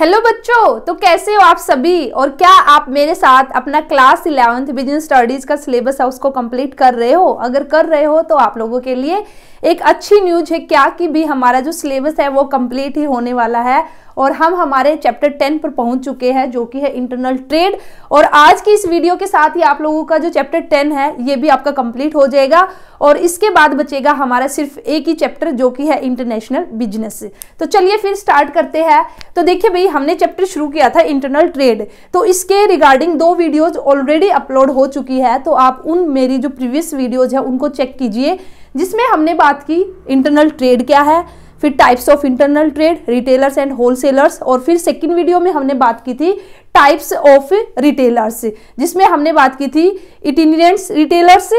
Hello बच्चों तो कैसे हो आप सभी और क्या आप मेरे साथ अपना क्लास इलेवेंथ बिजनेस स्टडीज़ का सिलेबस है उसको कंप्लीट कर रहे हो अगर कर रहे हो तो आप लोगों के लिए एक अच्छी न्यूज है क्या कि भी हमारा जो सिलेबस है वो कंप्लीट ही होने वाला है और हम हमारे चैप्टर टेन पर पहुंच चुके हैं जो कि है इंटरनल ट्रेड और आज की इस वीडियो के साथ ही आप लोगों का जो चैप्टर टेन है ये भी आपका कंप्लीट हो जाएगा और इसके बाद बचेगा हमारा सिर्फ एक ही चैप्टर जो कि है इंटरनेशनल बिजनेस तो चलिए फिर स्टार्ट करते हैं तो देखिए भाई हमने चैप्टर शुरू किया था इंटरनल ट्रेड तो इसके रिगार्डिंग दो वीडियोज ऑलरेडी अपलोड हो चुकी है तो आप उन मेरी जो प्रीवियस वीडियोज है उनको चेक कीजिए जिसमें हमने बात की इंटरनल ट्रेड क्या है फिर types of internal trade retailers and wholesalers और फिर सेकेंड वीडियो में हमने बात की थी टाइप्स ऑफ रिटेलर्स जिसमें हमने बात की थी इटिनियंट्स रिटेलर्स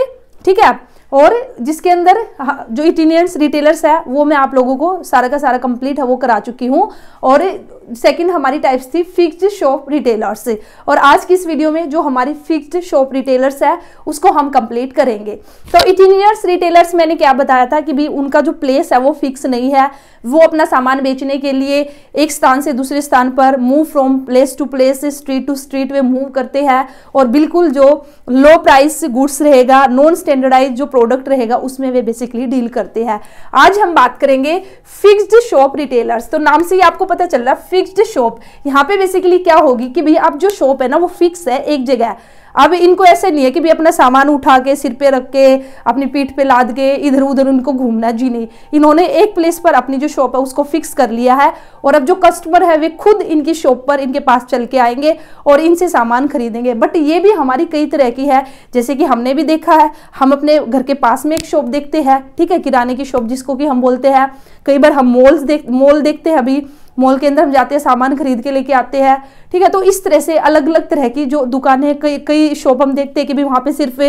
ठीक है और जिसके अंदर हाँ, जो इटिनियंट्स रिटेलर्स है वो मैं आप लोगों को सारा का सारा कंप्लीट है वो करा चुकी हूँ और सेकंड हमारी टाइप्स थी फिक्स्ड शॉप रिटेलर्स और आज की इस वीडियो में जो हमारी फिक्स्ड शॉप रिटेलर्स है उसको हम कंप्लीट करेंगे तो इटीनियर्स रिटेलर्स मैंने क्या बताया था कि भी उनका जो प्लेस है वो फिक्स नहीं है वो अपना सामान बेचने के लिए एक स्थान से दूसरे स्थान पर move from place to place street to street वे मूव करते हैं और बिल्कुल जो लो प्राइस गुड्स रहेगा नॉन स्टैंडर्डाइज जो प्रोडक्ट रहेगा उसमें वे बेसिकली डील करते हैं आज हम बात करेंगे फिक्स्ड शॉप रिटेलर्स तो नाम से ही आपको पता चल रहा है फिक्स्ड शॉप यहाँ पे बेसिकली क्या होगी कि भैया अब जो शॉप है ना वो फिक्स है एक जगह है अब इनको ऐसे नहीं है कि भाई अपना सामान उठा के सिर पे रख के अपनी पीठ पे लाद के इधर उधर उनको घूमना जी नहीं इन्होंने एक प्लेस पर अपनी जो शॉप है उसको फिक्स कर लिया है और अब जो कस्टमर है वे खुद इनकी शॉप पर इनके पास चल के आएंगे और इनसे सामान खरीदेंगे बट ये भी हमारी कई तरह की है जैसे कि हमने भी देखा है हम अपने घर के पास में एक शॉप देखते हैं ठीक है किराने की शॉप जिसको कि हम बोलते हैं कई बार हम मॉल्स देख मॉल देखते हैं अभी मॉल के अंदर हम जाते हैं सामान खरीद के लेके आते हैं ठीक है तो इस तरह से अलग अलग तरह की जो दुकानें हैं कई कई शॉप हम देखते हैं कि भी वहाँ पे सिर्फ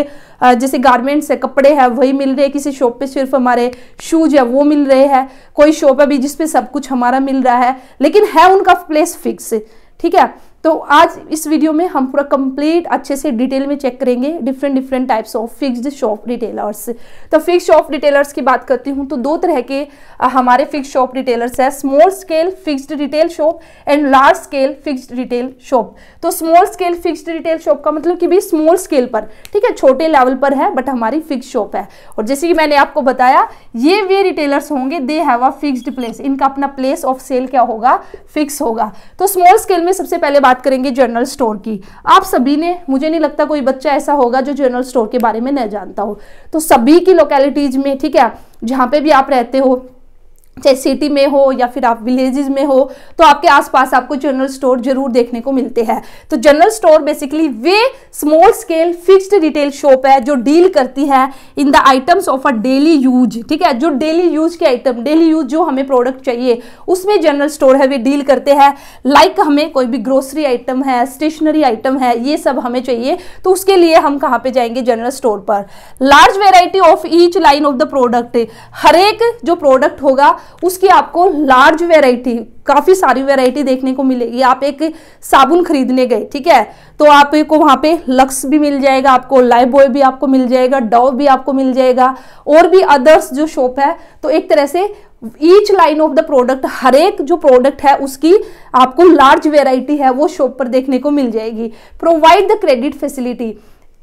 जैसे गारमेंट्स है कपड़े हैं वही मिल रहे हैं किसी शॉप पे सिर्फ हमारे शूज है वो मिल रहे हैं कोई शॉप है भी जिसपे सब कुछ हमारा मिल रहा है लेकिन है उनका प्लेस फिक्स ठीक है तो आज इस वीडियो में हम पूरा कंप्लीट अच्छे से डिटेल में चेक करेंगे different different types of fixed shop retailers तो फिक्स शॉप रिटेलर्स की बात करती हूँ तो दो तरह के हमारे फिक्स शॉप रिटेलर्स है small scale fixed retail shop and large scale fixed retail shop तो small scale fixed retail shop का मतलब कि भी स्मॉल स्केल पर ठीक है छोटे लेवल पर है बट हमारी फिक्स शॉप है और जैसे कि मैंने आपको बताया ये वे रिटेलर्स होंगे they have a fixed place इनका अपना प्लेस ऑफ सेल क्या होगा फिक्स होगा तो स्मॉल स्केल में सबसे पहले बात बात करेंगे जनरल स्टोर की आप सभी ने मुझे नहीं लगता कोई बच्चा ऐसा होगा जो जनरल स्टोर के बारे में नहीं जानता हो तो सभी की लोकेलिटीज में ठीक है जहाँ पे भी आप रहते हो चाहे सिटी में हो या फिर आप विलेजेस में हो तो आपके आसपास आपको जनरल स्टोर जरूर देखने को मिलते हैं तो जनरल स्टोर बेसिकली वे small scale fixed retail shop है जो डील करती है in the items of a daily use ठीक है जो डेली यूज के आइटम डेली यूज जो हमें प्रोडक्ट चाहिए उसमें जनरल स्टोर है वे डील करते हैं लाइक like हमें कोई भी ग्रोसरी आइटम है स्टेशनरी आइटम है ये सब हमें चाहिए तो उसके लिए हम कहाँ पर जाएंगे जनरल स्टोर पर large variety of each line of the product हरेक जो प्रोडक्ट होगा उसकी आपको लार्ज वेराइटी काफ़ी सारी वेराइटी देखने को मिलेगी आप एक साबुन खरीदने गए ठीक है तो आपको वहां पे लक्स भी मिल जाएगा आपको लाइफ बॉय भी आपको मिल जाएगा डव भी आपको मिल जाएगा और भी अदर्स जो शॉप है तो एक तरह से each line of the product हर एक जो प्रोडक्ट है उसकी आपको लार्ज वेराइटी है वो शॉप पर देखने को मिल जाएगी प्रोवाइड द क्रेडिट फैसिलिटी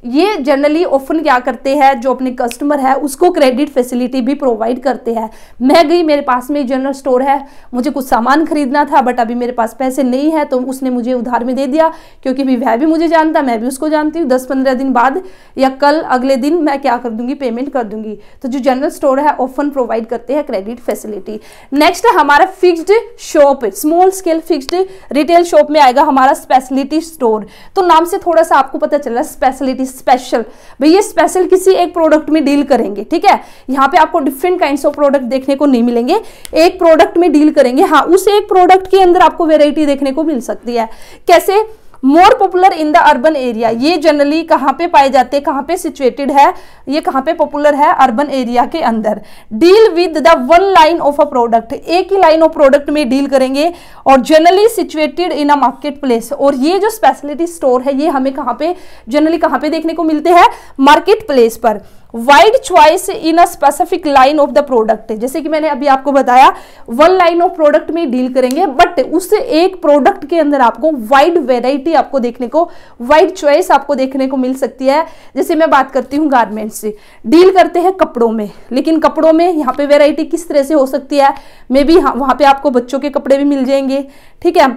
ये जनरली ओफन क्या करते हैं जो अपने कस्टमर है उसको क्रेडिट फैसिलिटी भी प्रोवाइड करते हैं मैं गई मेरे पास में जनरल स्टोर है मुझे कुछ सामान खरीदना था बट अभी मेरे पास पैसे नहीं है तो उसने मुझे उधार में दे दिया क्योंकि भी वह भी मुझे जानता मैं भी उसको जानती हूँ दस पंद्रह दिन बाद या कल अगले दिन मैं क्या कर दूंगी पेमेंट कर दूंगी तो जो जनरल स्टोर है ओफन प्रोवाइड करते हैं क्रेडिट फैसिलिटी नेक्स्ट हमारा fixed shop small scale fixed retail shop में आएगा हमारा स्पेशलिटी स्टोर तो नाम से थोड़ा सा आपको पता चला स्पेशलिटी स्पेशल भाई ये स्पेशल किसी एक प्रोडक्ट में डील करेंगे ठीक है यहाँ पे आपको डिफरेंट काइंड ऑफ प्रोडक्ट देखने को नहीं मिलेंगे एक प्रोडक्ट में डील करेंगे हाँ उस एक प्रोडक्ट के अंदर आपको वेराइटी देखने को मिल सकती है कैसे more popular in the urban area ये जनरली कहाँ पे पाए जाते हैं कहाँ पे सिचुएटेड है ये कहाँ पे पॉपुलर है अर्बन एरिया के अंदर deal with the one line of a product एक ही लाइन ऑफ प्रोडक्ट में डील करेंगे और generally situated in a market place और ये जो स्पेशलिटी स्टोर है ये हमें कहाँ पे जनरली कहाँ पे देखने को मिलते हैं मार्केट प्लेस पर wide choice in a specific line of the product जैसे कि मैंने अभी आपको बताया वन लाइन ऑफ प्रोडक्ट में डील करेंगे बट उस एक प्रोडक्ट के अंदर आपको वाइड वेराइटी आपको देखने को वाइड चॉइस आपको देखने को मिल सकती है जैसे मैं बात करती हूँ गारमेंट्स से डील करते हैं कपड़ों में लेकिन कपड़ों में यहाँ पे वेराइटी किस तरह से हो सकती है मे बी हाँ, वहाँ पे आपको बच्चों के कपड़े भी मिल जाएंगे ठीक है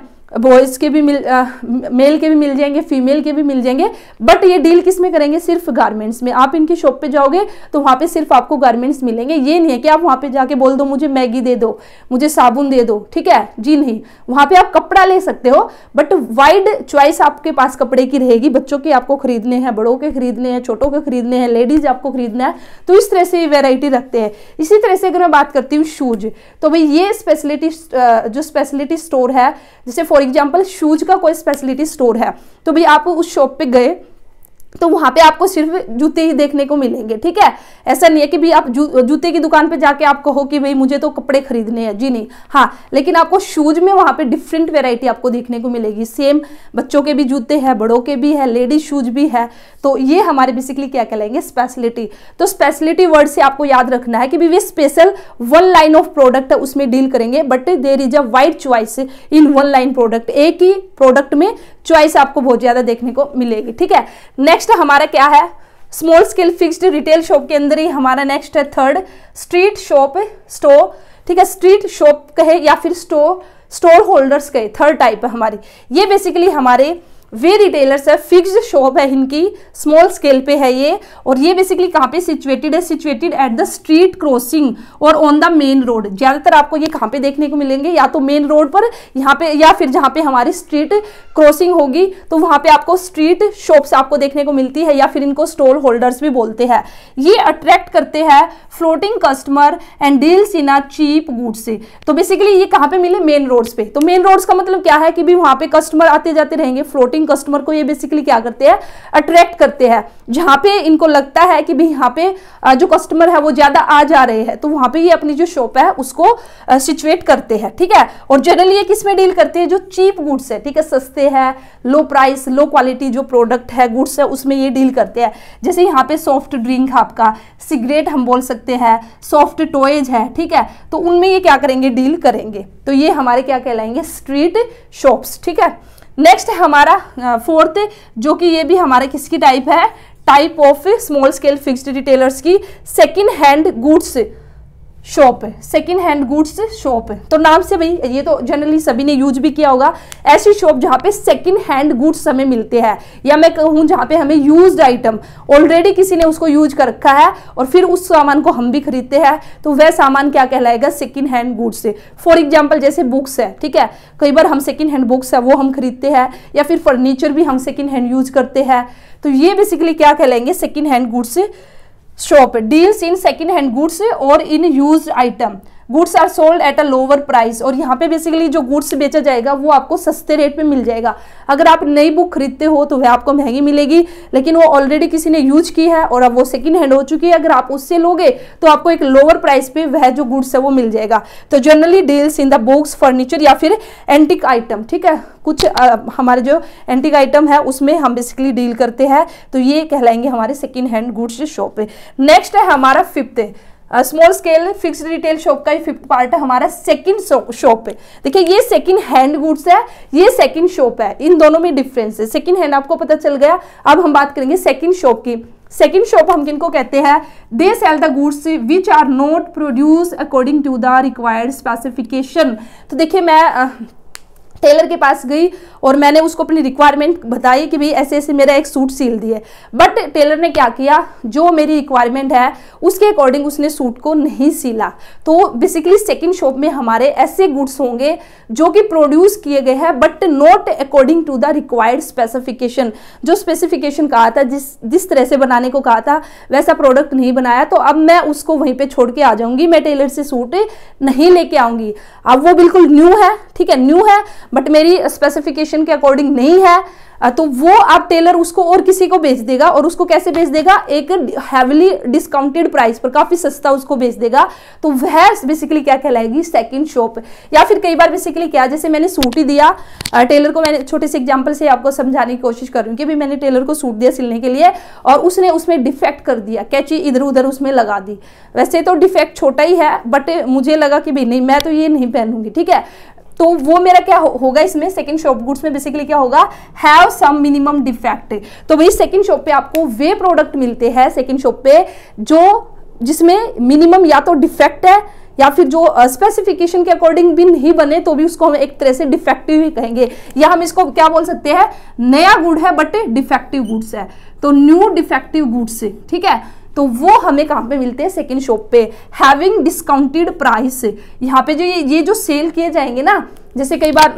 बॉयज़ के भी मिल आ, मेल के भी मिल जाएंगे फीमेल के भी मिल जाएंगे बट ये डील किस में करेंगे सिर्फ गारमेंट्स में आप इनकी शॉप पे जाओगे तो वहाँ पे सिर्फ आपको गारमेंट्स मिलेंगे ये नहीं है कि आप वहाँ पे जाके बोल दो मुझे मैगी दे दो मुझे साबुन दे दो ठीक है जी नहीं वहाँ पे आप कपड़ा ले सकते हो बट वाइड च्वाइस आपके पास कपड़े की रहेगी बच्चों के आपको खरीदने हैं बड़ों के खरीदने हैं छोटों के खरीदने हैं लेडीज आपको खरीदना है तो इस तरह से वेराइटी रखते हैं इसी तरह से अगर मैं बात करती हूँ शूज तो भाई ये स्पेशलिटी जो स्पेशलिटी स्टोर है जैसे फॉर फॉर एग्जाम्पल शूज का कोई स्पेशलिटी स्टोर है तो भाई आप उस शॉप पर गए तो वहाँ पे आपको सिर्फ जूते ही देखने को मिलेंगे ठीक है ऐसा नहीं है कि भी आप जू जूते की दुकान पे जाके आप कहो कि भाई मुझे तो कपड़े खरीदने हैं जी नहीं हाँ लेकिन आपको शूज में वहां पे डिफरेंट वेराइटी आपको देखने को मिलेगी सेम बच्चों के भी जूते हैं बड़ों के भी है लेडीज शूज भी है तो ये हमारे बेसिकली क्या कहलाएंगे स्पेशलिटी तो स्पेशलिटी वर्ड से आपको याद रखना है कि वे special one line of product है उसमें डील करेंगे but there is a wide choice in one line product एक ही प्रोडक्ट में चॉइस आपको बहुत ज़्यादा देखने को मिलेगी ठीक है नेक्स्ट हमारा क्या है small scale fixed retail shop के अंदर ही हमारा नेक्स्ट है थर्ड स्ट्रीट शॉप स्टोर ठीक है स्ट्रीट शॉप कहे या फिर स्टोर स्टोर होल्डर्स कहे थर्ड टाइप है हमारी ये बेसिकली हमारे वे रिटेलर्स है फिक्स शॉप है इनकी स्मॉल स्केल पे है ये और ये बेसिकली कहाँ पे सिचुएटेड है situated at the street crossing और ऑन द मेन रोड ज़्यादातर आपको ये कहाँ पे देखने को मिलेंगे या तो मेन रोड पर यहाँ पे या फिर जहाँ पे हमारी स्ट्रीट क्रॉसिंग होगी तो वहाँ पे आपको स्ट्रीट शॉप्स आपको देखने को मिलती है या फिर इनको स्टॉल होल्डर्स भी बोलते हैं ये अट्रैक्ट करते हैं floating customer and deals in a cheap good से तो बेसिकली ये कहाँ पे मिले मेन रोड्स पे तो मेन रोड्स का मतलब क्या है कि भी वहाँ पे कस्टमर आते जाते रहेंगे फ्लोटिंग पेइंग कस्टमर को ये बेसिकली क्या करते हैं अट्रैक्ट करते हैं जहाँ पे इनको लगता है कि भाई यहाँ पे जो कस्टमर है वो ज़्यादा आ जा रहे हैं तो वहाँ पे ये अपनी जो शॉप है उसको सिचुएट करते हैं ठीक है और जनरली ये किस में डील करते हैं जो चीप गुड्स है ठीक है सस्ते है लो प्राइस लो क्वालिटी जो प्रोडक्ट है गुड्स है उसमें ये डील करते हैं जैसे यहाँ पे सॉफ्ट ड्रिंक आपका सिगरेट हम बोल सकते हैं सॉफ्ट टॉयज है ठीक है तो उनमें ये क्या करेंगे डील करेंगे तो ये हमारे क्या कहलाएंगे स्ट्रीट शॉप्स ठीक है नेक्स्ट है हमारा फोर्थ जो कि ये भी हमारे किसकी टाइप है type of small scale fixed retailers की second hand goods shop second hand goods shop तो नाम से भाई ये तो जनरली सभी ने यूज भी किया होगा ऐसी शॉप जहाँ पे सेकेंड हैंड गुड्स हमें मिलते हैं या मैं कहूँ जहाँ पे हमें यूज्ड आइटम ऑलरेडी किसी ने उसको यूज कर रखा है और फिर उस सामान को हम भी खरीदते हैं तो वह सामान क्या कहलाएगा second hand goods for example जैसे बुक्स है ठीक है कई बार हम सेकेंड हैंड बुक्स है वो हम खरीदते हैं या फिर फर्नीचर भी हम सेकेंड हैंड यूज करते हैं तो ये बेसिकली क्या कहलाएंगे second hand goods shop deals in second hand goods और in use item goods are sold at a lower price और यहाँ पे बेसिकली जो गुड्स बेचा जाएगा वो आपको सस्ते रेट पे मिल जाएगा अगर आप नई बुक खरीदते हो तो वह आपको महंगी मिलेगी लेकिन वो ऑलरेडी किसी ने यूज की है और अब वो सेकेंड हैंड हो चुकी है अगर आप उससे लोगे तो आपको एक लोअर प्राइस पे वह जो गुड्स है वो मिल जाएगा तो generally deals in the books furniture या फिर एंटिक आइटम ठीक है कुछ आ, हमारे जो एंटिक आइटम है उसमें हम बेसिकली डील करते हैं तो ये कहलाएंगे हमारे सेकेंड हैंड गुड्स शॉप पे नेक्स्ट है हमारा fifth small scale fixed retail shop का ही फिफ्थ पार्ट है हमारा सेकंड शॉप है देखिए ये सेकंड हैंड गुड्स है ये सेकंड शॉप है इन दोनों में डिफरेंस है सेकंड हैंड आपको पता चल गया अब हम बात करेंगे सेकंड शॉप की सेकंड शॉप हम किनको कहते हैं they sell the goods which are not produce according to the required specification तो देखिये मैं टेलर के पास गई और मैंने उसको अपनी रिक्वायरमेंट बताई कि भाई ऐसे ऐसे मेरा एक सूट सील दिए बट टेलर ने क्या किया जो मेरी रिक्वायरमेंट है उसके अकॉर्डिंग उसने सूट को नहीं सीला तो बेसिकली सेकेंड शॉप में हमारे ऐसे गुड्स होंगे जो कि प्रोड्यूस किए गए हैं but not according to the required specification जो स्पेसिफिकेशन कहा था जिस जिस तरह से बनाने को कहा था वैसा प्रोडक्ट नहीं बनाया तो अब मैं उसको वहीं पर छोड़ के आ जाऊँगी मैं टेलर से सूट नहीं लेके आऊँगी अब वो बिल्कुल न्यू है ठीक है न्यू है बट मेरी स्पेसिफिकेशन के अकॉर्डिंग नहीं है तो वो आप टेलर उसको और किसी को बेच देगा और उसको कैसे बेच देगा एक हैविली डिस्काउंटेड प्राइस पर काफ़ी सस्ता उसको बेच देगा तो वह बेसिकली क्या कहलाएगी सेकंड शॉप या फिर कई बार बेसिकली क्या जैसे मैंने सूट ही दिया टेलर को मैंने छोटे से एग्जाम्पल से आपको समझाने की कोशिश कर रही हूँ कि भी मैंने टेलर को सूट दिया सिलने के लिए और उसने उसमें डिफेक्ट कर दिया कैची इधर उधर उसमें लगा दी वैसे तो डिफेक्ट छोटा ही है बट मुझे लगा कि भाई नहीं मैं तो ये नहीं पहनूंगी ठीक है तो वो मेरा क्या हो, होगा इसमें सेकंड शॉप गुड्स में बेसिकली क्या होगा हैव सम मिनिमम डिफेक्ट तो वही सेकंड शॉप पे आपको वे प्रोडक्ट मिलते हैं सेकंड शॉप पे जो जिसमें मिनिमम या तो डिफेक्ट है या फिर जो स्पेसिफिकेशन uh, के अकॉर्डिंग भी नहीं बने तो भी उसको हम एक तरह से डिफेक्टिव ही कहेंगे या हम इसको क्या बोल सकते हैं नया गुड है बट डिफेक्टिव गुड्स है तो न्यू डिफेक्टिव गुड्स ठीक है तो वो हमें कहाँ पे मिलते हैं सेकेंड शॉप पे हैविंग डिस्काउंटेड प्राइस यहाँ पे जो ये ये जो सेल किए जाएंगे ना जैसे कई बार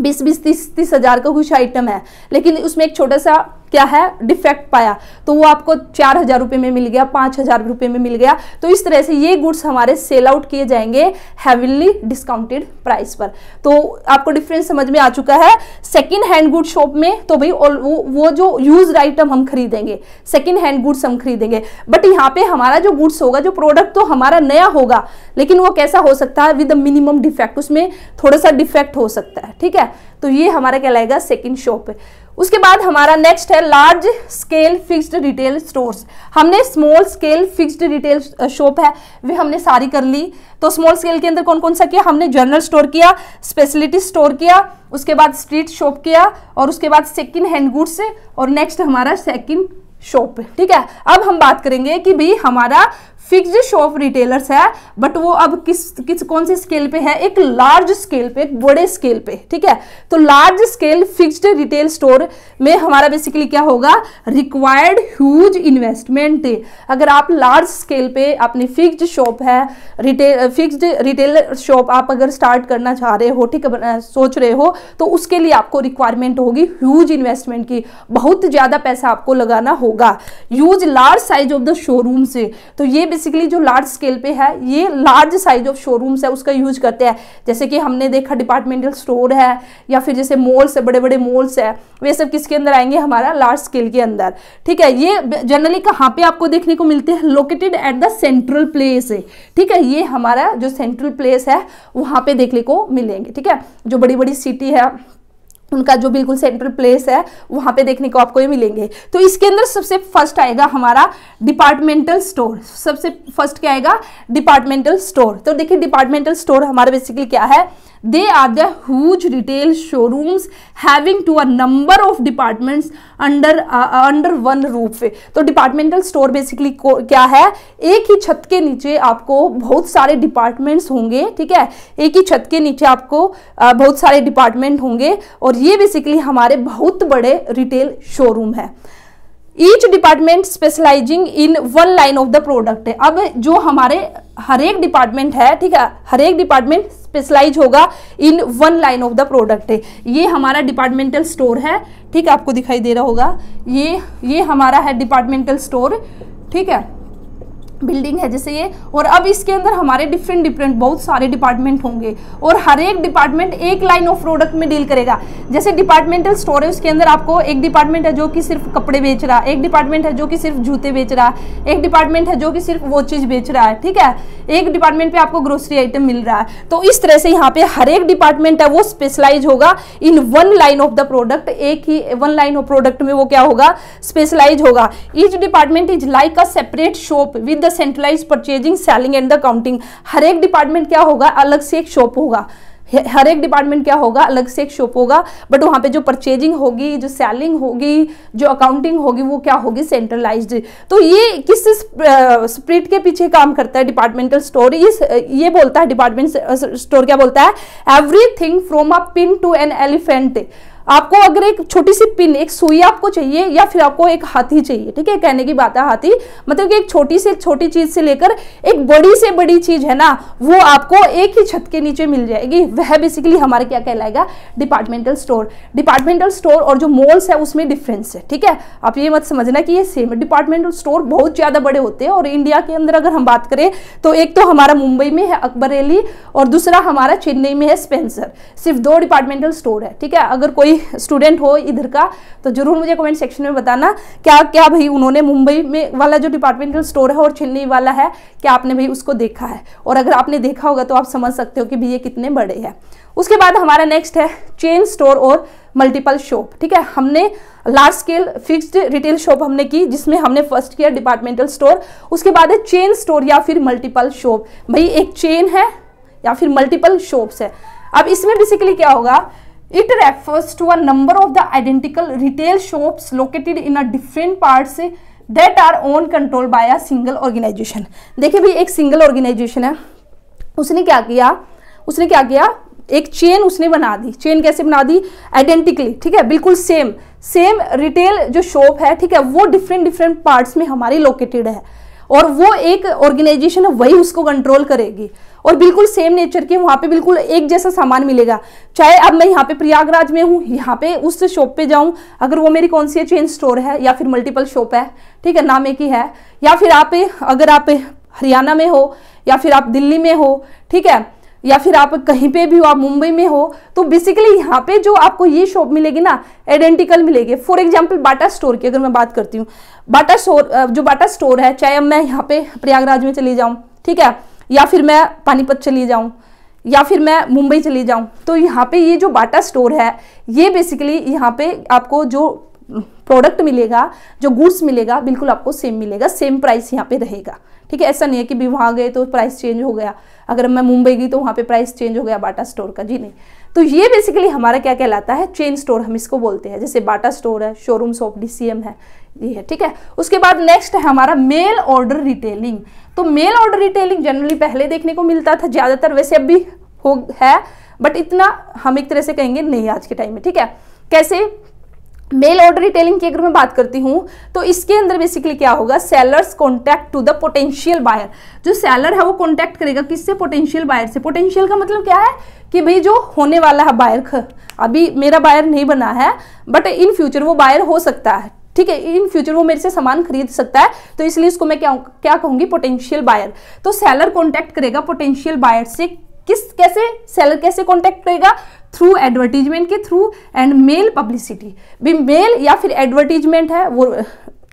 बीस बीस तीस तीस हज़ार का कुछ आइटम है लेकिन उसमें एक छोटा सा क्या है डिफेक्ट पाया तो वो आपको चार हज़ार रुपये में मिल गया पाँच हज़ार रुपये में मिल गया तो इस तरह से ये गुड्स हमारे सेल आउट किए जाएंगे हैविली डिस्काउंटेड प्राइस पर तो आपको डिफरेंस समझ में आ चुका है सेकेंड हैंड गुड शॉप में तो भाई और वो वो जो यूज आइटम हम खरीदेंगे सेकेंड हैंड गुड्स हम खरीदेंगे बट यहाँ पे हमारा जो गुड्स होगा जो प्रोडक्ट तो हमारा नया होगा लेकिन वो कैसा हो सकता है विद मिनिमम डिफेक्ट उसमें थोड़ा सा डिफेक्ट हो सकता है ठीक है है तो ये हमारा क्या लगेगा सेकेंड शॉप उसके बाद हमारा नेक्स्ट है large scale fixed retail stores हमने small scale fixed retail shop है वे हमने सारी कर ली तो स्मॉल स्केल के अंदर कौन कौन सा किया हमने जनरल स्टोर किया स्पेशलिटी स्टोर किया उसके बाद स्ट्रीट शॉप किया और उसके बाद सेकंड हैंड गुड्स और नेक्स्ट हमारा सेकंड शॉप ठीक है अब हम बात करेंगे कि भाई हमारा फिक्स्ड शॉप रिटेलर्स है बट वो अब किस किस कौन से स्केल पे है एक लार्ज स्केल पे एक बड़े स्केल पे ठीक है तो large scale fixed retail store में हमारा बेसिकली क्या होगा रिक्वायर्ड ह्यूज इन्वेस्टमेंट अगर आप लार्ज स्केल पे आपने फिक्स्ड शॉप है रिटेल फिक्स्ड रिटेल शॉप आप अगर स्टार्ट करना चाह रहे हो ठीक है सोच रहे हो तो उसके लिए आपको रिक्वायरमेंट होगी ह्यूज इन्वेस्टमेंट की बहुत ज़्यादा पैसा आपको लगाना होगा use large size of the showroom से तो ये बेसिकली जो लार्ज स्केल पे है ये लार्ज साइज ऑफ शोरूम्स है उसका यूज करते हैं जैसे कि हमने देखा डिपार्टमेंटल स्टोर है या फिर जैसे मॉल्स है बड़े बड़े मॉल्स है वे सब किसके अंदर आएंगे हमारा लार्ज स्केल के अंदर ठीक है ये जनरली कहाँ पे आपको देखने को मिलते हैं located at the central place ठीक है ये हमारा जो सेंट्रल प्लेस है वहाँ पे देखने को मिलेंगे ठीक है जो बड़ी बड़ी सिटी है उनका जो बिल्कुल सेंट्रल प्लेस है वहां पे देखने को आपको ये मिलेंगे तो इसके अंदर सबसे फर्स्ट आएगा हमारा डिपार्टमेंटल स्टोर सबसे फर्स्ट क्या आएगा डिपार्टमेंटल स्टोर तो देखिए डिपार्टमेंटल स्टोर हमारा बेसिकली क्या है they are the huge retail showrooms having to a number of departments under uh, uh under one roof तो डिपार्टमेंटल स्टोर बेसिकली क्या है एक ही छत के नीचे आपको बहुत सारे डिपार्टमेंट्स होंगे ठीक है एक ही छत के नीचे आपको uh, बहुत सारे डिपार्टमेंट होंगे और ये बेसिकली हमारे बहुत बड़े रिटेल शोरूम है each department specializing in one line of the product अब जो हमारे हर एक डिपार्टमेंट है ठीक है हर एक डिपार्टमेंट स्पेशलाइज होगा in one line of the product ये हमारा डिपार्टमेंटल स्टोर है ठीक है आपको दिखाई दे रहा होगा ये ये हमारा है डिपार्टमेंटल स्टोर ठीक है बिल्डिंग है जैसे ये और अब इसके अंदर हमारे डिफरेंट डिफरेंट बहुत सारे डिपार्टमेंट होंगे और हर एक डिपार्टमेंट एक लाइन ऑफ प्रोडक्ट में डील करेगा जैसे डिपार्टमेंटल स्टोर है उसके अंदर आपको एक डिपार्टमेंट है जो कि सिर्फ कपड़े बेच रहा है एक डिपार्टमेंट है जो कि सिर्फ जूते बेच रहा है एक डिपार्टमेंट है जो कि सिर्फ वॉचेज बेच रहा है ठीक है एक डिपार्टमेंट पे आपको ग्रोसरी आइटम मिल रहा है तो इस तरह से यहाँ पे हर एक डिपार्टमेंट है वो स्पेशलाइज होगा in one line of the product एक ही वन लाइन ऑफ प्रोडक्ट में वो क्या होगा स्पेशलाइज होगा each department is like a separate shop with the centralize purchasing selling and the counting हर एक डिपार्टमेंट क्या होगा अलग से एक शॉप होगा हर एक डिपार्टमेंट क्या होगा अलग से एक शॉप होगा बट वहाँ पे जो परचेजिंग होगी जो सेलिंग होगी जो अकाउंटिंग होगी वो क्या होगी सेंट्रलाइज्ड तो ये किस स्प्रिट के पीछे काम करता है डिपार्टमेंटल स्टोर ये ये बोलता है डिपार्टमेंट स्टोर क्या बोलता है everything from a pin to an elephant आपको अगर एक छोटी सी पिन एक सुई आपको चाहिए या फिर आपको एक हाथी चाहिए ठीक है कहने की बात है हाथी मतलब कि एक छोटी से छोटी चीज से लेकर एक बड़ी से बड़ी चीज है ना वो आपको एक ही छत के नीचे मिल जाएगी वह बेसिकली हमारा क्या कहलाएगा डिपार्टमेंटल स्टोर डिपार्टमेंटल स्टोर और जो मॉल्स है उसमें डिफरेंस है ठीक है आप ये मत समझना कि ये सेम है डिपार्टमेंटल स्टोर बहुत ज़्यादा बड़े होते हैं और इंडिया के अंदर अगर हम बात करें तो एक तो हमारा मुंबई में है अकबरेली और दूसरा हमारा चेन्नई में है स्पेंसर सिर्फ दो डिपार्टमेंटल स्टोर है ठीक है अगर कोई कोई स्टूडेंट हो इधर का तो जरूर मुझे कमेंट सेक्शन में बताना क्या क्या भाई उन्होंने मुंबई में वाला जो डिपार्टमेंटल स्टोर है और चेन्नई वाला है क्या आपने भाई उसको देखा है और अगर आपने देखा होगा तो आप समझ सकते हो कि भाई ये कितने बड़े हैं उसके बाद हमारा नेक्स्ट है चेन स्टोर और मल्टीपल शॉप ठीक है हमने large scale fixed retail shop हमने की जिसमें हमने फर्स्ट किया डिपार्टमेंटल स्टोर उसके बाद है चेन स्टोर या फिर मल्टीपल शॉप भाई एक चेन है या फिर मल्टीपल शॉप्स है अब इसमें बेसिकली क्या होगा It refers to a number of the identical retail shops located in a different parts that are owned controlled by a single organization. देखिए भाई एक single organization है उसने क्या किया उसने क्या किया एक चेन उसने बना दी चेन कैसे बना दी आइडेंटिकली ठीक है बिल्कुल सेम सेम रिटेल जो शॉप है ठीक है वो डिफरेंट डिफरेंट पार्ट्स में हमारी लोकेटेड है और वो एक ऑर्गेनाइजेशन वही उसको कंट्रोल करेगी और बिल्कुल सेम नेचर के वहाँ पे बिल्कुल एक जैसा सामान मिलेगा चाहे अब मैं यहाँ पे प्रयागराज में हूँ यहाँ पे उस शॉप पे जाऊँ अगर वो मेरी कौन सी है चेन स्टोर है या फिर मल्टीपल शॉप है ठीक है नाम एक ही है या फिर आप अगर आप हरियाणा में हो या फिर आप दिल्ली में हो ठीक है या फिर आप कहीं पे भी हो आप मुंबई में हो तो बेसिकली यहाँ पे जो आपको ये शॉप मिलेगी ना आइडेंटिकल मिलेगी फॉर एग्जांपल बाटा स्टोर की अगर मैं बात करती हूँ बाटा स्टोर जो बाटा स्टोर है चाहे अब मैं यहाँ पे प्रयागराज में चली जाऊँ ठीक है या फिर मैं पानीपत चली जाऊँ या फिर मैं मुंबई चली जाऊँ तो यहाँ पे ये जो बाटा स्टोर है ये बेसिकली यहाँ पे आपको जो प्रोडक्ट मिलेगा जो गुड्स मिलेगा बिल्कुल आपको सेम मिलेगा सेम प्राइस यहाँ पे रहेगा ठीक है ऐसा नहीं है कि भी वहाँ गए तो प्राइस चेंज हो गया अगर मैं मुंबई गई तो वहाँ पे प्राइस चेंज हो गया बाटा स्टोर का जी नहीं तो ये बेसिकली हमारा क्या कहलाता है चेन स्टोर हम इसको बोलते हैं जैसे बाटा स्टोर है शोरूम शॉप डी है ये है ठीक है उसके बाद नेक्स्ट है हमारा मेल ऑर्डर रिटेलिंग तो मेल ऑर्डर रिटेलिंग जनरली पहले देखने को मिलता था ज़्यादातर वैसे अभी हो है बट इतना हम एक तरह से कहेंगे नहीं आज के टाइम में ठीक है कैसे मेल ऑर्डर रिटेलिंग की अगर मैं बात करती हूँ तो इसके अंदर बेसिकली क्या होगा sellers contact to the potential buyer जो सेलर है वो कॉन्टैक्ट करेगा किससे पोटेंशियल बायर से पोटेंशियल का मतलब क्या है कि भाई जो होने वाला है बायर अभी मेरा बायर नहीं बना है बट इन फ्यूचर वो बायर हो सकता है ठीक है इन फ्यूचर वो मेरे से सामान खरीद सकता है तो इसलिए इसको मैं क्या क्या कहूंगी पोटेंशियल बायर तो सेलर कॉन्टैक्ट करेगा पोटेंशियल बायर से किस कैसे सेलर कैसे कॉन्टैक्ट करेगा थ्रू एडवर्टीजमेंट के थ्रू एंड मेल पब्लिसिटी भी मेल या फिर एडवर्टीजमेंट है वो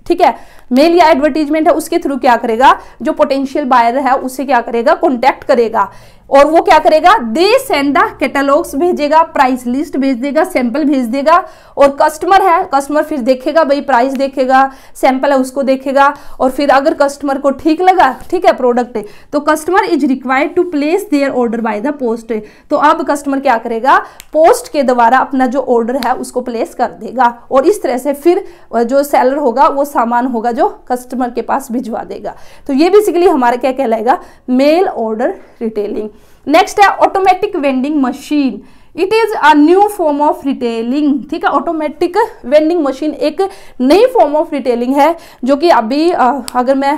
ठीक है मेल या एडवर्टीजमेंट है उसके थ्रू क्या करेगा जो पोटेंशियल बायर है उसे क्या करेगा कॉन्टैक्ट करेगा और वो क्या करेगा दे सेंड द कैटलॉग्स भेजेगा प्राइस लिस्ट भेज देगा सैंपल भेज देगा और कस्टमर है कस्टमर फिर देखेगा भाई प्राइस देखेगा सैंपल है उसको देखेगा और फिर अगर कस्टमर को ठीक लगा ठीक है प्रोडक्ट तो customer is required to place their order by the post तो अब कस्टमर क्या करेगा पोस्ट के द्वारा अपना जो ऑर्डर है उसको प्लेस कर देगा और इस तरह से फिर जो सेलर होगा वो सामान होगा जो कस्टमर के पास भिजवा देगा तो ये बेसिकली हमारा क्या कहलाएगा मेल ऑर्डर रिटेलिंग नेक्स्ट है automatic vending machine it is a new form of retailing ठीक है ऑटोमेटिक वेंडिंग मशीन एक नई फॉर्म ऑफ रिटेलिंग है जो कि अभी आ, अगर मैं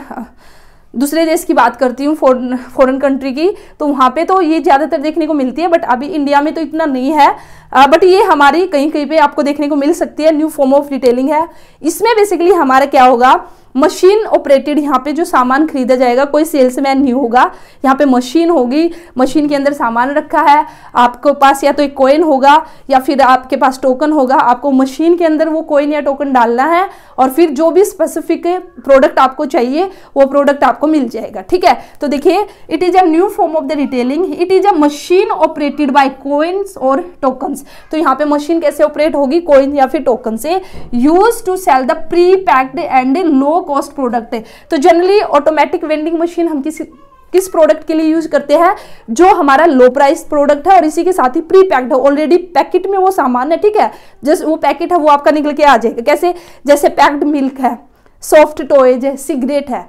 दूसरे देश की बात करती हूँ फॉरन फॉरन कंट्री की तो वहाँ पे तो ये ज़्यादातर देखने को मिलती है बट अभी इंडिया में तो इतना नहीं है आ, बट ये हमारी कहीं कहीं पे आपको देखने को मिल सकती है न्यू फॉर्म ऑफ रिटेलिंग है इसमें बेसिकली हमारा क्या होगा मशीन ऑपरेटेड यहाँ पे जो सामान खरीदा जाएगा कोई सेल्समैन नहीं होगा यहाँ पे मशीन होगी मशीन के अंदर सामान रखा है आपके पास या तो एक कोइन होगा या फिर आपके पास टोकन होगा आपको मशीन के अंदर वो कोइन या टोकन डालना है और फिर जो भी स्पेसिफिक प्रोडक्ट आपको चाहिए वो प्रोडक्ट आपको मिल जाएगा ठीक है तो देखिए it is a new form of the retailing it is a machine operated by coins और टोकन्स तो यहाँ पे मशीन कैसे ऑपरेट होगी कोइन या फिर टोकन से use to sell the pre packed and low cost product है तो जनरली ऑटोमेटिक वेंडिंग मशीन हम किसी किस प्रोडक्ट के लिए यूज करते हैं जो हमारा लो प्राइस प्रोडक्ट है और इसी के साथ ही प्री पैक्ड है ऑलरेडी पैकेट में वो सामान है ठीक है जिस वो पैकेट है वो आपका निकल के आ जाएगा कैसे जैसे पैक्ड मिल्क है सॉफ्ट टॉयज है सिगरेट है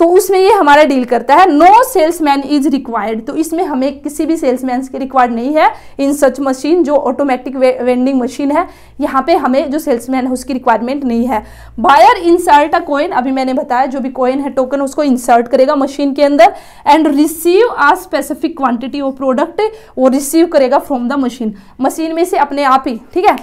तो उसमें ये हमारा डील करता है नो सेल्समैन इज रिक्वायर्ड तो इसमें हमें किसी भी सेल्समैन की रिक्वायर्ड नहीं है इन सच मशीन जो ऑटोमेटिक वेंडिंग मशीन है यहाँ पे हमें जो सेल्समैन है उसकी रिक्वायरमेंट नहीं है बायर इंसर्ट अ कॉइन अभी मैंने बताया जो भी कॉइन है टोकन उसको इंसर्ट करेगा मशीन के अंदर and receive a specific quantity of product वो रिसीव करेगा फ्रॉम द मशीन मशीन में से अपने आप ही ठीक है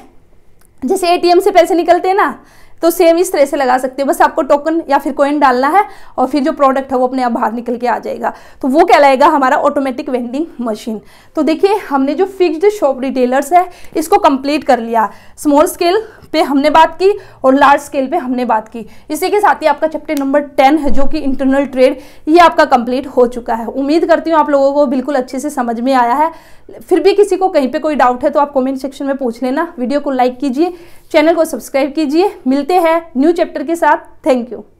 जैसे एटीएम से पैसे निकलते हैं ना तो सेम इस तरह से लगा सकते हो बस आपको टोकन या फिर कोइन डालना है और फिर जो प्रोडक्ट है वो अपने आप बाहर निकल के आ जाएगा तो वो कहलाएगा हमारा ऑटोमेटिक वेंडिंग मशीन तो देखिए हमने जो फिक्स्ड शॉप रिटेलर्स है इसको कंप्लीट कर लिया स्मॉल स्केल पे हमने बात की और लार्ज स्केल पे हमने बात की इसी के साथ ही आपका चैप्टर नंबर टेन है जो कि इंटरनल ट्रेड ये आपका कंप्लीट हो चुका है उम्मीद करती हूँ आप लोगों को बिल्कुल अच्छे से समझ में आया है फिर भी किसी को कहीं पे कोई डाउट है तो आप कमेंट सेक्शन में पूछ लेना वीडियो को लाइक कीजिए चैनल को सब्सक्राइब कीजिए मिलते हैं न्यू चैप्टर के साथ थैंक यू